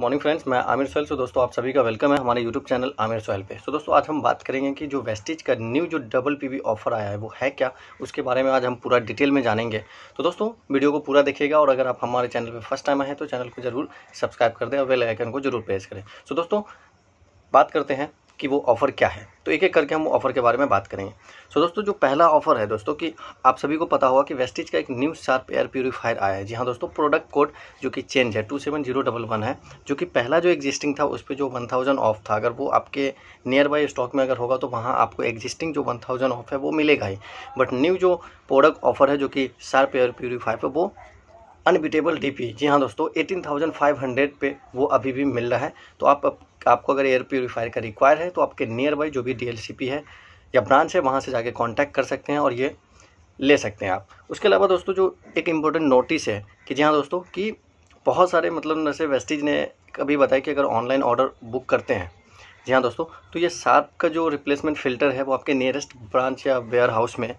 morning friends मैं आमिर सोहेल सो दोस्तों आप सभी का वेलकम है हमारे यूट्यूब चैनल आमिर सोहेल पे सो दोस्तों आज हम बात करेंगे कि जो वेस्टिज का न्यू जो डबल पीवी ऑफर आया है वो है क्या उसके बारे में आज हम पूरा डिटेल में जानेंगे तो दोस्तों वीडियो को पूरा देखिएगा और अगर आप हमारे चैनल पर फर्स्ट टाइम आए तो चैनल को जरूर सब्सक्राइब कर दें और बेल आइकन को जरूर प्रेस करें सो दोस्तों बात करते हैं कि वो ऑफ़र क्या है तो एक एक करके हम ऑफ़र के बारे में बात करेंगे सो so, दोस्तों जो पहला ऑफ़र है दोस्तों कि आप सभी को पता होगा कि वेस्टिज का एक न्यू शार्प एयर प्योरीफायर आया है जी हाँ दोस्तों प्रोडक्ट कोड जो कि चेंज है two seven zero double one है जो कि पहला जो एग्जिस्टिंग था उस पर जो वन थाउजेंड ऑफ था अगर वो आपके नियर बाई स्टॉक में अगर होगा तो वहाँ आपको एग्जिस्टिंग जो वन थाउजेंड ऑफ है वो मिलेगा ही बट न्यू जो प्रोडक्ट ऑफ़र है जो कि शार्प एयर प्योरीफायर पर वो अनबिटेबल पी जी हाँ दोस्तों एटीन थाउजेंड फाइव हंड्रेड पे वो अभी भी मिल रहा है तो आप आपको अगर एयर प्योरीफायर का रिक्वायर है तो आपके नियर बाई जो भी डी है या ब्रांच है वहाँ से जाके कॉन्टैक्ट कर सकते हैं और ये ले सकते हैं आप उसके अलावा दोस्तों जो एक इम्पोर्टेंट नोटिस है कि जी हाँ दोस्तों कि बहुत सारे मतलब नर्से वेस्टिज ने कभी बताया कि अगर ऑनलाइन ऑर्डर बुक करते हैं जी हाँ दोस्तों तो ये सार्प का जो रिप्लेसमेंट फ़िल्टर है वो आपके नियरेस्ट ब्रांच या वेयर हाउस में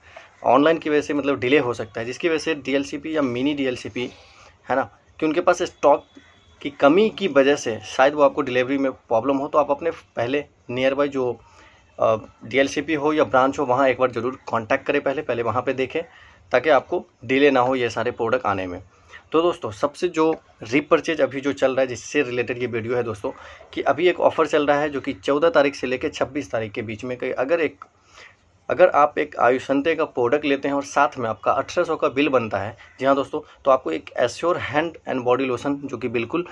ऑनलाइन की वजह से मतलब डिले हो सकता है जिसकी वजह से डी या मिनी डी है ना कि उनके पास स्टॉक कि कमी की वजह से शायद वो आपको डिलीवरी में प्रॉब्लम हो तो आप अपने पहले नियर बाई जो डी हो या ब्रांच हो वहाँ एक बार ज़रूर कॉन्टैक्ट करें पहले पहले वहाँ पर देखें ताकि आपको डिले ना हो ये सारे प्रोडक्ट आने में तो दोस्तों सबसे जो रिपर्चेज अभी जो चल रहा है जिससे रिलेटेड ये वीडियो है दोस्तों कि अभी एक ऑफ़र चल रहा है जो कि 14 तारीख से लेकर 26 तारीख के बीच में कहीं अगर एक अगर आप एक आयुषंते का प्रोडक्ट लेते हैं और साथ में आपका अठारह सौ का बिल बनता है जी हाँ दोस्तों तो आपको एक assure hand and body lotion जो कि बिल्कुल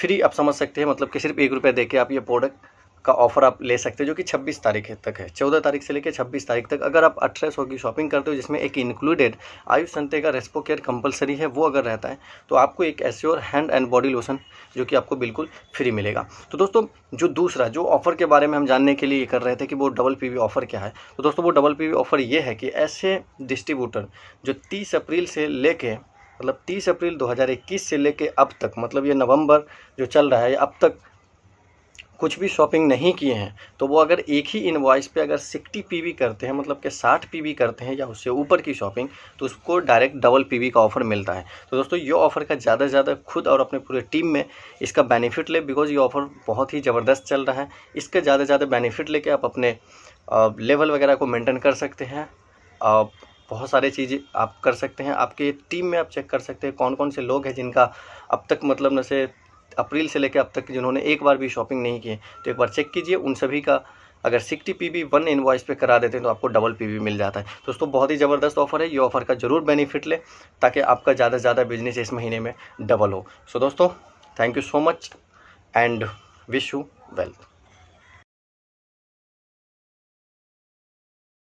फ्री आप समझ सकते हैं मतलब कि सिर्फ एक रुपये दे के आप ये प्रोडक्ट का ऑफर आप ले सकते हैं जो कि 26 तारीख तक है 14 तारीख से लेकर 26 तारीख तक अगर आप अठारह सौ की शॉपिंग करते हो जिसमें एक इंक्लूडेड आयुष संते का रेस्पो केयर कंपलसरी है वो अगर रहता है तो आपको एक assure hand and body lotion जो कि आपको बिल्कुल फ्री मिलेगा तो दोस्तों जो दूसरा जो ऑफर के बारे में हम जानने के लिए ये कर रहे थे कि वो डबल पी ऑफर क्या है तो दोस्तों वो डबल पी ऑफर ये है कि ऐसे डिस्ट्रीब्यूटर जो तीस अप्रैल से लेके मतलब 30 अप्रैल 2021 से लेके अब तक मतलब ये नवंबर जो चल रहा है अब तक कुछ भी शॉपिंग नहीं किए हैं तो वो अगर एक ही इन्वाइस पे अगर सिक्सटी वी करते हैं मतलब कि साठ वी करते हैं या उससे ऊपर की शॉपिंग तो उसको डायरेक्ट डबल वी का ऑफ़र मिलता है तो दोस्तों ये ऑफ़र का ज़्यादा से ज़्यादा खुद और अपने पूरे टीम में इसका बेनिफिट ले बिकॉज ये ऑफ़र बहुत ही ज़बरदस्त चल रहा है इसका ज़्यादा से ज़्यादा बेनिफिट लेके आप अपने लेवल वगैरह को मेनटेन कर सकते हैं बहुत सारे चीज़ें आप कर सकते हैं आपके टीम में आप चेक कर सकते हैं कौन कौन से लोग हैं जिनका अब तक मतलब न से अप्रैल से लेकर अब तक जिन्होंने एक बार भी शॉपिंग नहीं की तो एक बार चेक कीजिए उन सभी का अगर sixty P B one invoice पे करा देते हैं तो आपको डबल पी बी मिल जाता है दोस्तों बहुत ही ज़बरदस्त ऑफर है ये ऑफर का जरूर बेनिफिट लें ताकि आपका ज़्यादा से ज़्यादा बिजनेस इस महीने में डबल हो सो so, दोस्तों thank you so much and wish you wealth